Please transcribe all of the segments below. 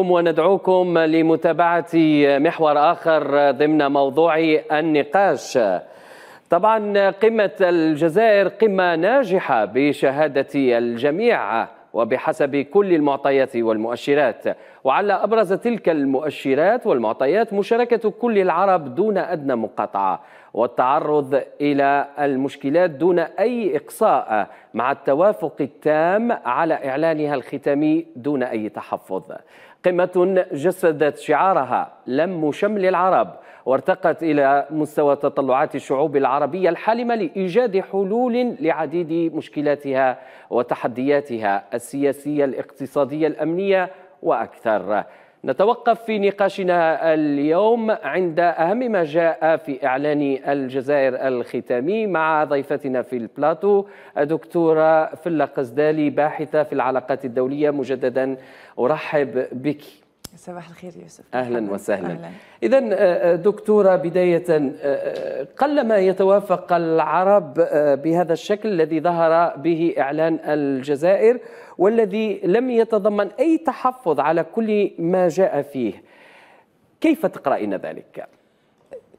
وندعوكم لمتابعة محور آخر ضمن موضوع النقاش طبعا قمة الجزائر قمة ناجحة بشهادة الجميع وبحسب كل المعطيات والمؤشرات وعلى أبرز تلك المؤشرات والمعطيات مشاركة كل العرب دون أدنى مقاطعة والتعرض إلى المشكلات دون أي إقصاء مع التوافق التام على إعلانها الختامي دون أي تحفظ قمة جسدت شعارها لم شمل العرب وارتقت إلى مستوى تطلعات الشعوب العربية الحالمة لإيجاد حلول لعديد مشكلاتها وتحدياتها السياسية الاقتصادية الأمنية وأكثر نتوقف في نقاشنا اليوم عند أهم ما جاء في إعلان الجزائر الختامي مع ضيفتنا في البلاتو الدكتورة فلا قزدالي باحثة في العلاقات الدولية مجددا أرحب بك صباح الخير يوسف اهلا وسهلا اذا آه، آه، دكتوره بدايه آه، قلما يتوافق العرب بهذا الشكل الذي ظهر به اعلان الجزائر والذي لم يتضمن اي تحفظ على كل ما جاء فيه كيف تقرأين ذلك؟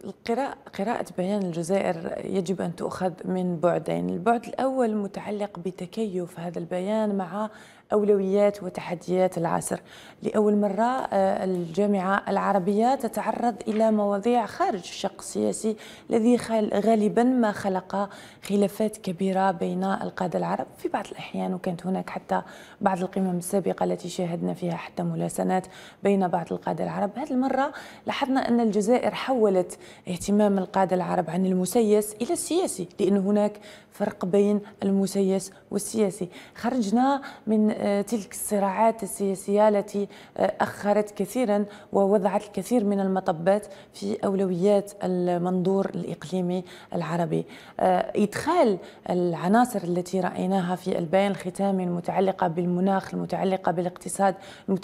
القراءة قراءة بيان الجزائر يجب أن تؤخذ من بعدين البعد الأول متعلق بتكيف هذا البيان مع أولويات وتحديات العصر لأول مرة آه، الجامعة العربية تتعرض إلى مواضيع خارج الشق السياسي الذي غالبا ما خلق خلافات كبيرة بين القادة العرب في بعض الأحيان وكانت هناك حتى بعض القمم السابقة التي شاهدنا فيها حتى ملاسنات بين بعض القادة العرب هذه المرة لاحظنا أن الجزائر حولت اهتمام القادة العرب عن المسيس إلى السياسي لأن هناك فرق بين المسيس والسياسي خرجنا من آه، تلك الصراعات السياسية التي آه، أخرت كثيرا ووضعت الكثير من المطبات في أولويات المنظور الإقليمي العربي آه، إدخال العناصر التي رأيناها في البيان الختامي المتعلقة بالمناخ المتعلقة بالاقتصاد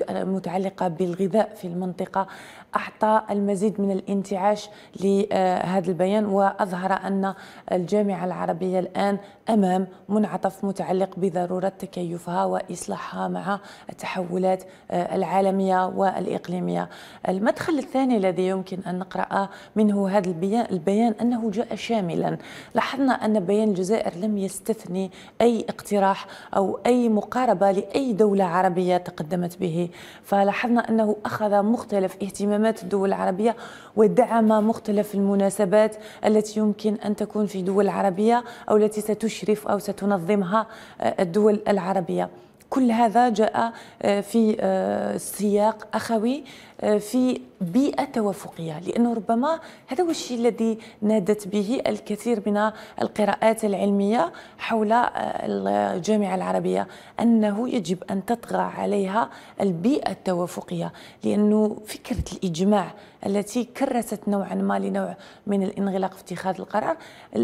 المتعلقة بالغذاء في المنطقة أعطى المزيد من الانتعاش لهذا البيان وأظهر أن الجامعة العربية الآن أمام منعطف متعلق بضرورة تكيفها وإصلاحها مع التحولات آه، العالمية والإقليمية المدخل الثاني الذي يمكن أن نقرأ منه هذا البيان, أنه جاء شاملا لاحظنا أن بيان الجزائر لم يستثني أي اقتراح أو أي مقاربة لأي دولة عربية تقدمت به فلاحظنا أنه أخذ مختلف اهتمامات الدول العربية ودعم مختلف المناسبات التي يمكن أن تكون في دول عربية أو التي ستشير تشريف أو ستنظمها آه، الدول العربية كل هذا جاء آه، في آه، سياق أخوي آه، في بيئة توافقية لأنه ربما هذا هو الشيء الذي نادت به الكثير من القراءات العلمية حول الجامعة العربية أنه يجب أن تطغى عليها البيئة التوافقية لأنه فكرة الإجماع التي كرست نوعا ما لنوع من الانغلاق في اتخاذ القرار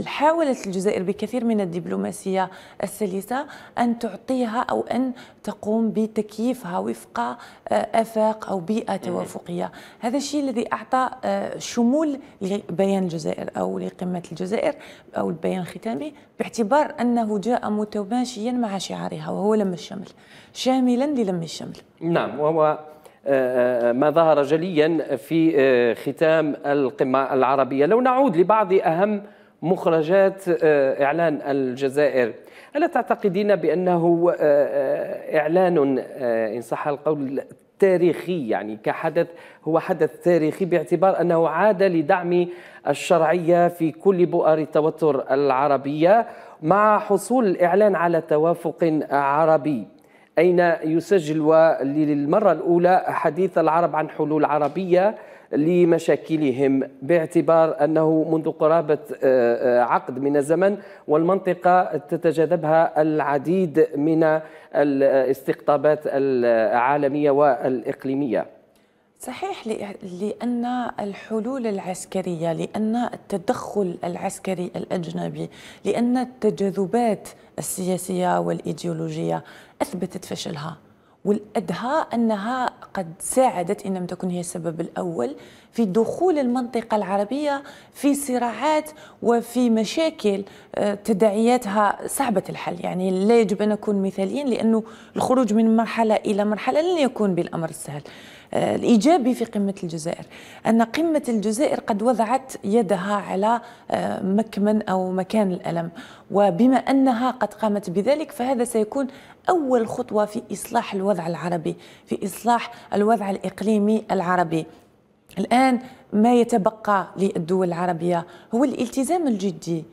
حاولت الجزائر بكثير من الدبلوماسية السلسة أن تعطيها أو أن تقوم بتكييفها وفق آه، آفاق أو بيئة إيه. توافقية هذا الشيء الذي أعطى آه، شمول لبيان الجزائر أو لقمة الجزائر أو البيان الختامي باعتبار أنه جاء متماشيا مع شعارها وهو لم الشمل شاملا للم الشمل نعم وهو آه، ما ظهر جليا في ختام القمة العربية لو نعود لبعض أهم مخرجات إعلان الجزائر ألا تعتقدين بأنه آه، آه، إعلان آه، إن صح القول تاريخي يعني كحدث هو حدث تاريخي باعتبار انه عاد لدعم الشرعيه في كل بؤر التوتر العربيه مع حصول الاعلان على توافق عربي اين يسجل للمره الاولى حديث العرب عن حلول عربيه لمشاكلهم باعتبار أنه منذ قرابة آه، آه، عقد من الزمن والمنطقة تتجاذبها العديد من الاستقطابات العالمية والإقليمية صحيح لأن الحلول العسكرية لأن التدخل العسكري الأجنبي لأن التجاذبات السياسية والإيديولوجية أثبتت فشلها والأدهى أنها قد ساعدت إن لم تكن هي السبب الأول في دخول المنطقة العربية في صراعات وفي مشاكل آه، تداعياتها صعبة الحل يعني لا يجب أن نكون مثاليين لأنه الخروج من مرحلة إلى مرحلة لن يكون بالأمر السهل الإيجابي في قمة الجزائر أن قمة الجزائر قد وضعت يدها على آه، مكمن أو مكان الألم وبما أنها قد قامت بذلك فهذا سيكون أول خطوة في إصلاح الوضع العربي في إصلاح الوضع الإقليمي العربي الآن ما يتبقى للدول العربية هو الالتزام الجدي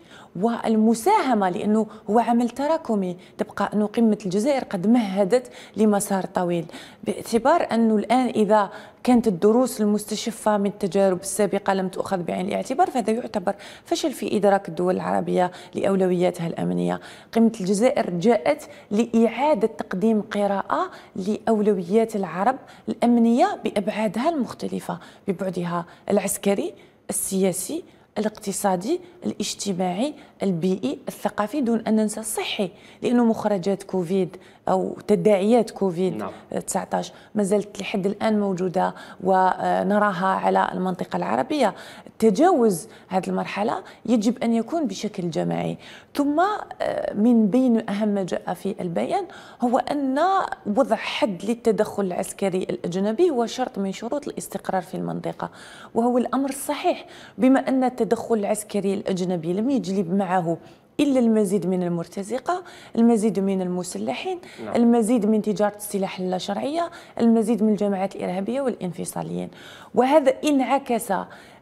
والمساهمة لأنه هو عمل تراكمي تبقى أن قمة الجزائر قد مهدت لمسار طويل باعتبار أنه الآن إذا كانت الدروس المستشفة من التجارب السابقة لم تؤخذ بعين الاعتبار فهذا يعتبر فشل في إدراك الدول العربية لأولوياتها الأمنية قمة الجزائر جاءت لإعادة تقديم قراءة لأولويات العرب الأمنية بأبعادها المختلفة ببعدها العسكري السياسي الاقتصادي الاجتماعي البيئي الثقافي دون أن ننسى الصحي لأنه مخرجات كوفيد أو تداعيات كوفيد نعم. 19 ما زالت لحد الآن موجودة ونراها آه، على المنطقة العربية تجاوز هذه المرحلة يجب أن يكون بشكل جماعي ثم آه، من بين أهم ما جاء في البيان هو أن وضع حد للتدخل العسكري الأجنبي هو شرط من شروط الاستقرار في المنطقة وهو الأمر الصحيح بما أن التدخل العسكري الأجنبي لم يجلب معه إلا المزيد من المرتزقة المزيد من المسلحين نعم. المزيد من تجارة السلاح اللاشرعية المزيد من الجماعات الإرهابية والانفصاليين وهذا انعكس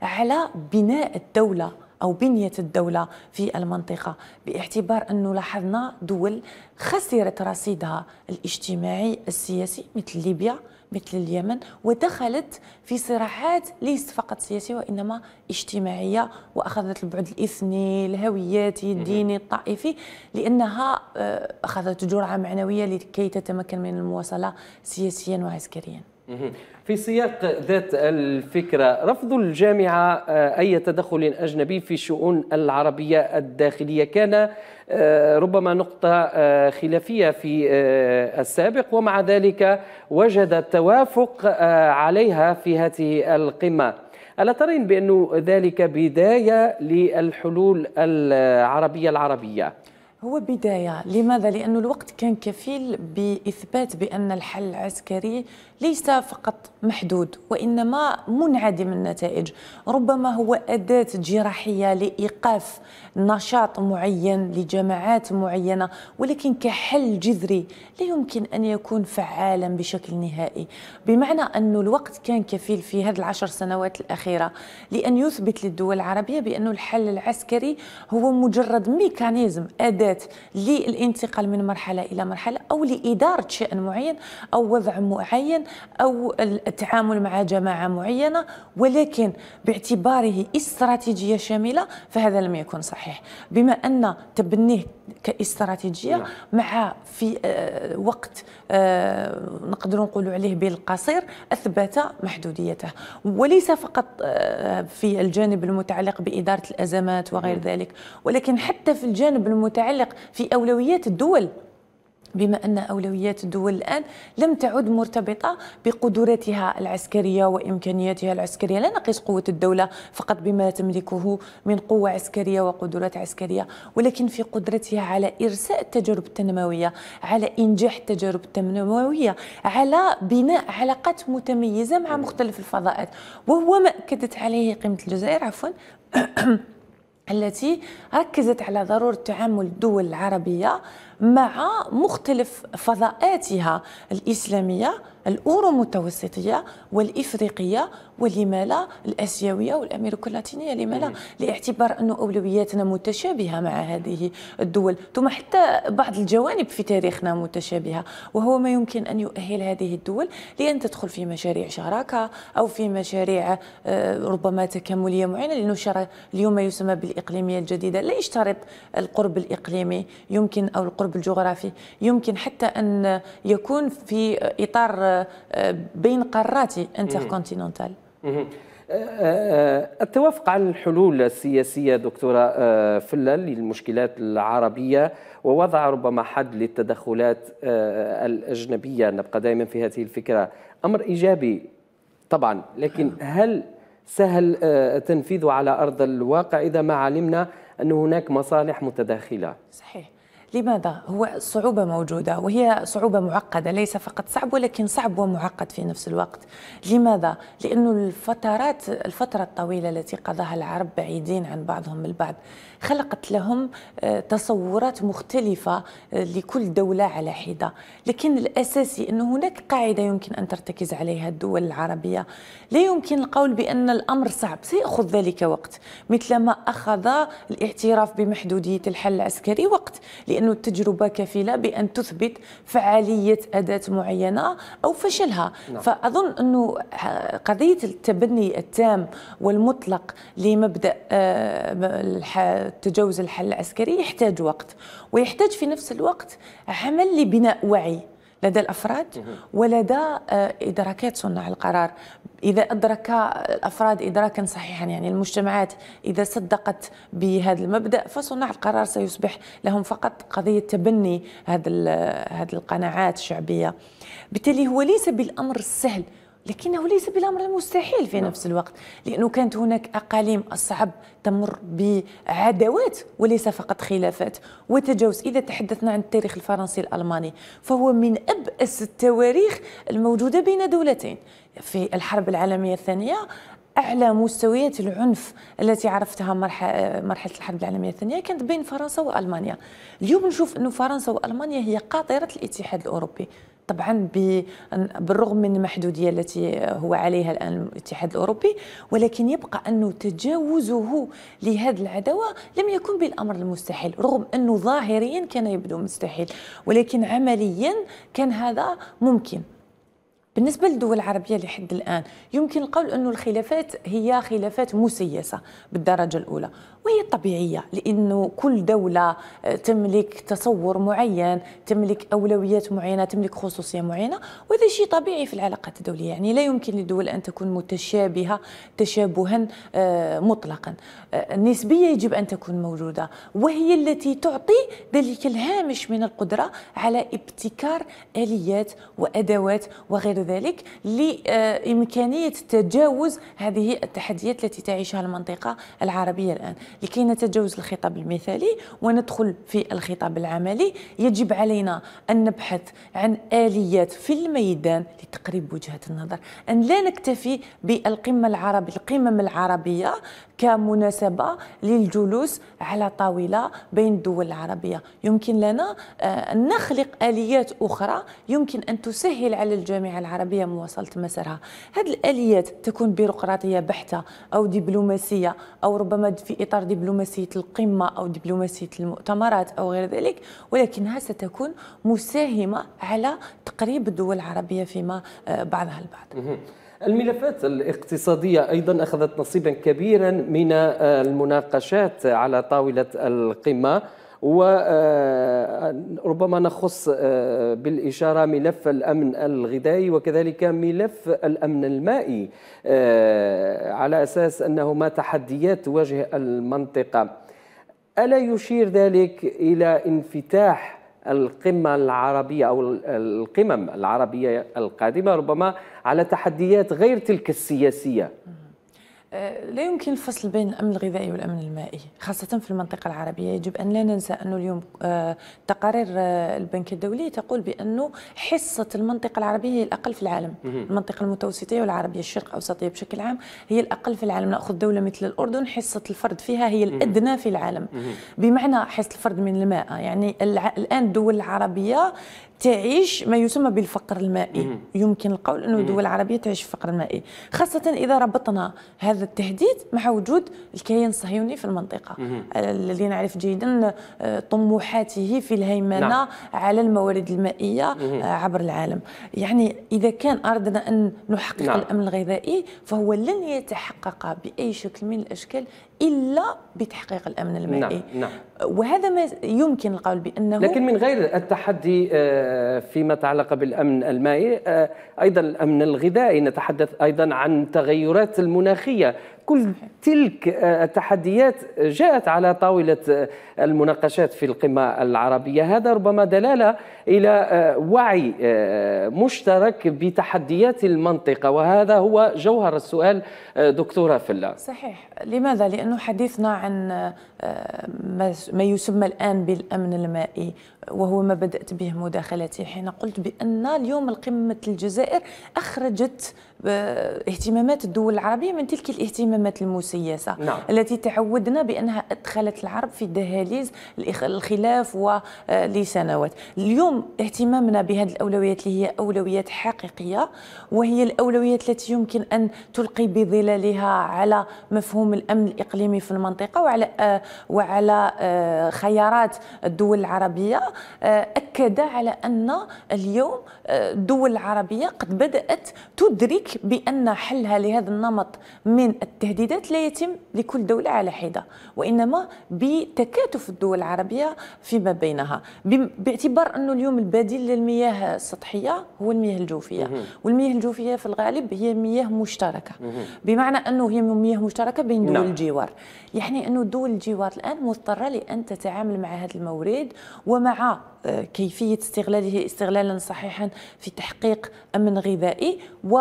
على بناء الدولة أو بنية الدولة في المنطقة باعتبار أنه لاحظنا دول خسرت رصيدها الاجتماعي السياسي مثل ليبيا مثل اليمن ودخلت في صراعات ليست فقط سياسيه وانما اجتماعيه واخذت البعد الاثني الهوياتي الديني الطائفي لانها آه، اخذت جرعه معنويه لكي تتمكن من المواصله سياسيا وعسكريا في سياق ذات الفكرة رفض الجامعة آه، أي تدخل أجنبي في الشؤون العربية الداخلية كان آه، ربما نقطة آه، خلافية في السابق ومع ذلك وجد التوافق عليها في هذه القمة ألا ترين بأن ذلك بداية للحلول العربية العربية؟ هو بداية لماذا؟ لأن الوقت كان كفيل بإثبات بأن الحل العسكري ليس فقط محدود وإنما منعدم النتائج ربما هو أداة جراحية لإيقاف نشاط معين لجماعات معينة ولكن كحل جذري لا يمكن أن يكون فعالا بشكل نهائي بمعنى أن الوقت كان كفيل في هذه العشر سنوات الأخيرة لأن يثبت للدول العربية بأن الحل العسكري هو مجرد ميكانيزم أداة الإجراءات للانتقال من مرحلة إلى مرحلة أو لإدارة شأن معين أو وضع معين أو التعامل مع جماعة معينة ولكن باعتباره استراتيجية شاملة فهذا لم يكن صحيح بما أن تبنيه كاستراتيجية نعم. مع في آه، وقت آه، نقدر نقول عليه بالقصير أثبت محدوديته وليس فقط آه، في الجانب المتعلق بإدارة الأزمات وغير نعم. ذلك ولكن حتى في الجانب المتعلق يتعلق في أولويات الدول بما ان اولويات الدول الان لم تعد مرتبطه بقدراتها العسكريه وامكانياتها العسكريه، لا نقيس قوه الدوله فقط بما تملكه من قوه عسكريه وقدرات عسكريه، ولكن في قدرتها على ارساء التجارب التنمويه، على انجاح التجارب التنمويه، على بناء علاقات متميزه مع مختلف الفضاءات، وهو ما اكدت عليه قيمه الجزائر عفوا التي ركزت على ضرورة تعامل الدول العربية مع مختلف فضاءاتها الإسلامية الأورو متوسطية والإفريقية ولما لا الآسيوية والأمريكا اللاتينية لما لا أمم. لاعتبار أن أولوياتنا متشابهة مع هذه الدول ثم حتى بعض الجوانب في تاريخنا متشابهة وهو ما يمكن أن يؤهل هذه الدول لأن تدخل في مشاريع شراكة أو في مشاريع آه، ربما تكاملية معينة لأنه اليوم ما يسمى بالإقليمية الجديدة لا يشترط القرب الإقليمي يمكن أو القرب الجغرافي يمكن حتى أن يكون في إطار بين قارات انتركونتيننتال أه، أه، التوافق على الحلول السياسية دكتورة أه، فلة للمشكلات العربية ووضع ربما حد للتدخلات الأجنبية نبقى دائما في هذه الفكرة أمر إيجابي طبعا لكن هل سهل تنفيذه على أرض الواقع إذا ما علمنا أن هناك مصالح متداخلة صحيح لماذا؟ هو الصعوبة موجودة وهي صعوبة معقدة ليس فقط صعب ولكن صعب ومعقد في نفس الوقت لماذا؟ لأن الفترات الفترة الطويلة التي قضاها العرب بعيدين عن بعضهم البعض خلقت لهم آه، تصورات مختلفة آه، لكل دولة على حدة لكن الأساسي أن هناك قاعدة يمكن أن ترتكز عليها الدول العربية لا يمكن القول بأن الأمر صعب سيأخذ ذلك وقت مثلما أخذ الاعتراف بمحدودية الحل العسكري وقت لأن التجربة كفيلة بأن تثبت فعالية أداة معينة أو فشلها نعم. فأظن أنه آه، قضية التبني التام والمطلق لمبدأ تجاوز الحل العسكري يحتاج وقت ويحتاج في نفس الوقت عمل لبناء وعي لدى الافراد ولدى آه، ادراكات صناع القرار اذا ادرك الافراد ادراكا صحيحا يعني المجتمعات اذا صدقت بهذا المبدا فصناع القرار سيصبح لهم فقط قضيه تبني هذه هذه القناعات الشعبيه بالتالي هو ليس بالامر السهل لكنه ليس بالامر المستحيل في نعم. نفس الوقت لانه كانت هناك اقاليم الصعب تمر بعداوات وليس فقط خلافات وتجاوز اذا تحدثنا عن التاريخ الفرنسي الالماني فهو من ابأس التواريخ الموجوده بين دولتين في الحرب العالميه الثانيه اعلى مستويات العنف التي عرفتها مرحله الحرب العالميه الثانيه كانت بين فرنسا والمانيا اليوم نشوف انه فرنسا والمانيا هي قاطره الاتحاد الاوروبي طبعا بالرغم من المحدوديه التي هو عليها الان الاتحاد الاوروبي ولكن يبقى انه تجاوزه لهذه العداوه لم يكن بالامر المستحيل رغم انه ظاهريا كان يبدو مستحيل ولكن عمليا كان هذا ممكن بالنسبة للدول العربية لحد الآن يمكن القول أن الخلافات هي خلافات مسيسة بالدرجة الأولى وهي طبيعية لأنه كل دولة آه، تملك تصور معين تملك أولويات معينة تملك خصوصية معينة وهذا شيء طبيعي في العلاقات الدولية يعني لا يمكن للدول أن تكون متشابهة تشابها آه، مطلقا آه، النسبية يجب أن تكون موجودة وهي التي تعطي ذلك الهامش من القدرة على ابتكار آليات وأدوات وغير ذلك لإمكانية تجاوز هذه التحديات التي تعيشها المنطقة العربية الآن لكي نتجاوز الخطاب المثالي وندخل في الخطاب العملي يجب علينا أن نبحث عن آليات في الميدان لتقريب وجهة النظر أن لا نكتفي بالقمة العربية القمم العربية كمناسبة للجلوس على طاولة بين الدول العربية يمكن لنا آه، أن نخلق آليات أخرى يمكن أن تسهل على الجامعة العربية مواصلة مسارها هذه الآليات تكون بيروقراطية بحتة أو دبلوماسية أو ربما في إطار إطار دبلوماسية القمة أو دبلوماسية المؤتمرات أو غير ذلك ولكنها ستكون مساهمة على تقريب الدول العربية فيما آه، بعضها البعض الملفات الاقتصادية أيضا أخذت نصيبا كبيرا من آه، المناقشات على طاولة القمة وربما آه، نخص آه، بالإشارة ملف الأمن الغذائي وكذلك ملف الأمن المائي آه، على أساس أنهما تحديات تواجه المنطقة ألا يشير ذلك إلى انفتاح القمة العربية أو القمم العربية القادمة ربما على تحديات غير تلك السياسية آه، لا يمكن الفصل بين الامن الغذائي والامن المائي خاصه في المنطقه العربيه يجب ان لا ننسى انه اليوم آه، تقارير آه، البنك الدولي تقول بانه حصه المنطقه العربيه هي الاقل في العالم المنطقه المتوسطيه والعربيه الشرق الاوسطيه بشكل عام هي الاقل في العالم ناخذ دوله مثل الاردن حصه الفرد فيها هي الادنى في العالم بمعنى حصه الفرد من الماء يعني الان الدول العربيه تعيش ما يسمى بالفقر المائي يمكن القول أن الدول العربية تعيش في الفقر المائي خاصة إذا ربطنا هذا التهديد مع وجود الكيان الصهيوني في المنطقة الذي نعرف جيدا آه، طموحاته في الهيمنة نعم. على الموارد المائية آه، عبر العالم يعني إذا كان أردنا أن نحقق نعم. الأمن الغذائي فهو لن يتحقق بأي شكل من الأشكال إلا بتحقيق الأمن المائي نعم. نعم. وهذا ما يمكن القول بأنه لكن من غير التحدي آه فيما يتعلق بالامن المائي آه، ايضا الامن الغذائي نتحدث ايضا عن التغيرات المناخيه كل تلك آه، التحديات جاءت على طاوله آه، المناقشات في القمه العربيه هذا ربما دلاله الى وعي مشترك بتحديات المنطقه وهذا هو جوهر السؤال دكتوره فلا صحيح لماذا لانه حديثنا عن ما يسمى الان بالامن المائي وهو ما بدأت به مداخلتي حين قلت بأن اليوم القمة الجزائر أخرجت آه، اهتمامات الدول العربية من تلك الاهتمامات المسيسة نعم. التي تعودنا بأنها أدخلت العرب في دهاليز الخلاف ولسنوات آه، اليوم اهتمامنا بهذه الأولويات اللي هي أولويات حقيقية وهي الأولويات التي يمكن أن تلقي بظلالها على مفهوم الأمن الإقليمي في المنطقة وعلى آه، وعلى خيارات الدول العربية آه، أكد على أن اليوم آه، الدول العربية قد بدأت تدرك بأن حلها لهذا النمط من التهديدات لا يتم لكل دولة على حدة وإنما بتكاتف الدول العربية فيما بينها باعتبار أنه اليوم البديل للمياه السطحية هو المياه الجوفية والمياه الجوفية في الغالب هي مياه مشتركة بمعنى أنه هي مياه مشتركة بين دول نعم. الجوار يعني أنه دول الجوار الآن مضطرة لأن تتعامل مع هذا المورد ومع مع آه، كيفية استغلاله استغلالا صحيحا في تحقيق أمن غذائي و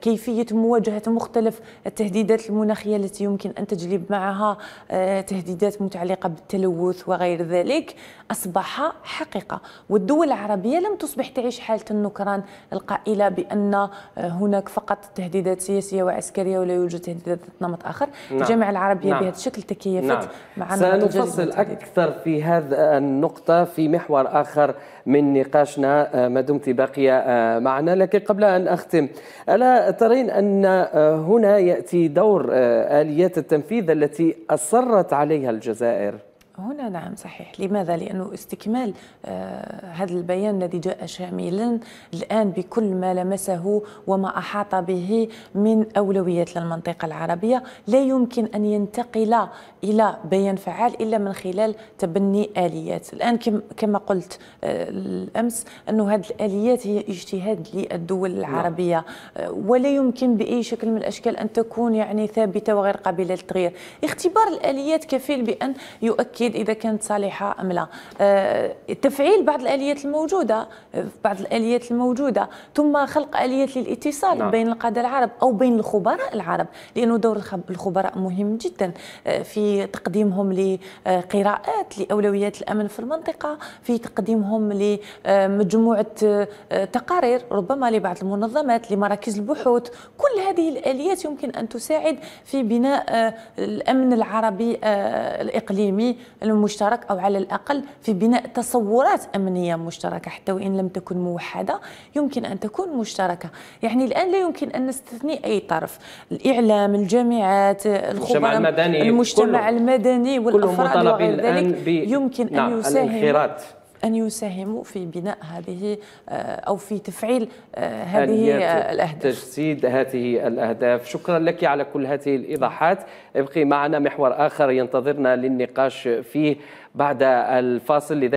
كيفية مواجهة مختلف التهديدات المناخية التي يمكن أن تجلب معها آه، تهديدات متعلقة بالتلوث وغير ذلك أصبح حقيقة والدول العربية لم تصبح تعيش حالة النكران القائلة بأن آه، هناك فقط تهديدات سياسية وعسكرية ولا يوجد تهديدات نمط آخر نعم. الجامعة العربية نعم. بهذا الشكل تكيفت نعم. مع سنفصل أكثر في هذا النقطة في محور آخر من نقاشنا آه، ما دمت باقية آه، معنا لكن قبل أن أختم ألا ترين أن آه، هنا يأتي دور آليات التنفيذ التي أصرت عليها الجزائر هنا نعم صحيح لماذا لأنه استكمال آه هذا البيان الذي جاء شاملا الآن بكل ما لمسه وما أحاط به من أولويات للمنطقة العربية لا يمكن أن ينتقل إلى بيان فعال إلا من خلال تبني آليات الآن كما قلت آه الأمس أن هذه الآليات هي اجتهاد للدول نعم. العربية آه ولا يمكن بأي شكل من الأشكال أن تكون يعني ثابتة وغير قابلة للتغيير اختبار الآليات كفيل بأن يؤكد اكيد اذا كانت صالحه ام لا آه، تفعيل بعض الاليات الموجوده آه، بعض الاليات الموجوده ثم خلق اليات للاتصال نعم. بين القاده العرب او بين الخبراء العرب لانه دور الخبراء مهم جدا آه، في تقديمهم لقراءات لاولويات الامن في المنطقه في تقديمهم لمجموعه تقارير ربما لبعض المنظمات لمراكز البحوث كل هذه الاليات يمكن ان تساعد في بناء الامن العربي الاقليمي المشترك أو على الأقل في بناء تصورات أمنية مشتركة حتى وإن لم تكن موحدة يمكن أن تكون مشتركة يعني الآن لا يمكن أن نستثني أي طرف الإعلام الجامعات الخبراء المجتمع المدني, المجتمع المدني والأفراد وغير ذلك يمكن نعم أن يساهم أن يساهموا في بناء هذه آه، أو في تفعيل آه، هذه الأهداف تجسيد هذه الأهداف شكرا لك على كل هذه الإيضاحات ابقي معنا محور آخر ينتظرنا للنقاش فيه بعد الفاصل